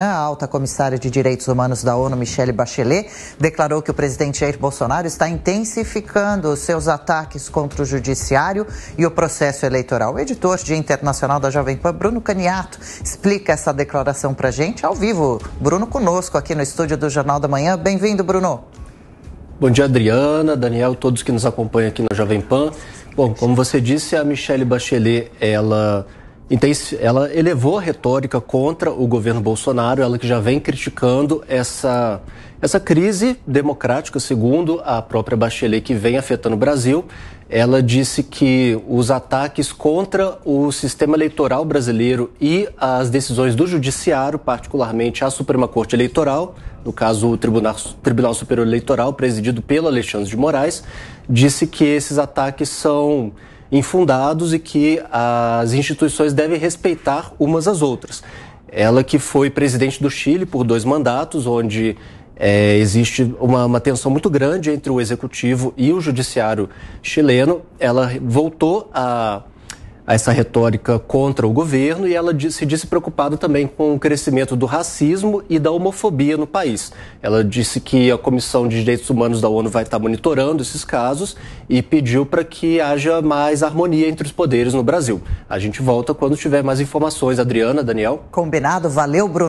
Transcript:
A alta comissária de Direitos Humanos da ONU, Michelle Bachelet, declarou que o presidente Jair Bolsonaro está intensificando os seus ataques contra o judiciário e o processo eleitoral. O editor de Internacional da Jovem Pan, Bruno Caniato, explica essa declaração para gente ao vivo. Bruno conosco aqui no estúdio do Jornal da Manhã. Bem-vindo, Bruno. Bom dia, Adriana, Daniel, todos que nos acompanham aqui na Jovem Pan. Bom, como você disse, a Michelle Bachelet, ela então, ela elevou a retórica contra o governo Bolsonaro, ela que já vem criticando essa, essa crise democrática, segundo a própria Bachelet, que vem afetando o Brasil. Ela disse que os ataques contra o sistema eleitoral brasileiro e as decisões do Judiciário, particularmente a Suprema Corte Eleitoral, no caso o Tribunal, Tribunal Superior Eleitoral, presidido pelo Alexandre de Moraes, disse que esses ataques são infundados e que as instituições devem respeitar umas às outras. Ela que foi presidente do Chile por dois mandatos, onde é, existe uma, uma, tensão muito grande entre o executivo e o judiciário chileno. Ela voltou a a essa retórica contra o governo e ela se disse preocupada também com o crescimento do racismo e da homofobia no país. Ela disse que a Comissão de Direitos Humanos da ONU vai estar monitorando esses casos e pediu para que haja mais harmonia entre os poderes no Brasil. A gente volta quando tiver mais informações. Adriana, Daniel. Combinado. Valeu, Bruno.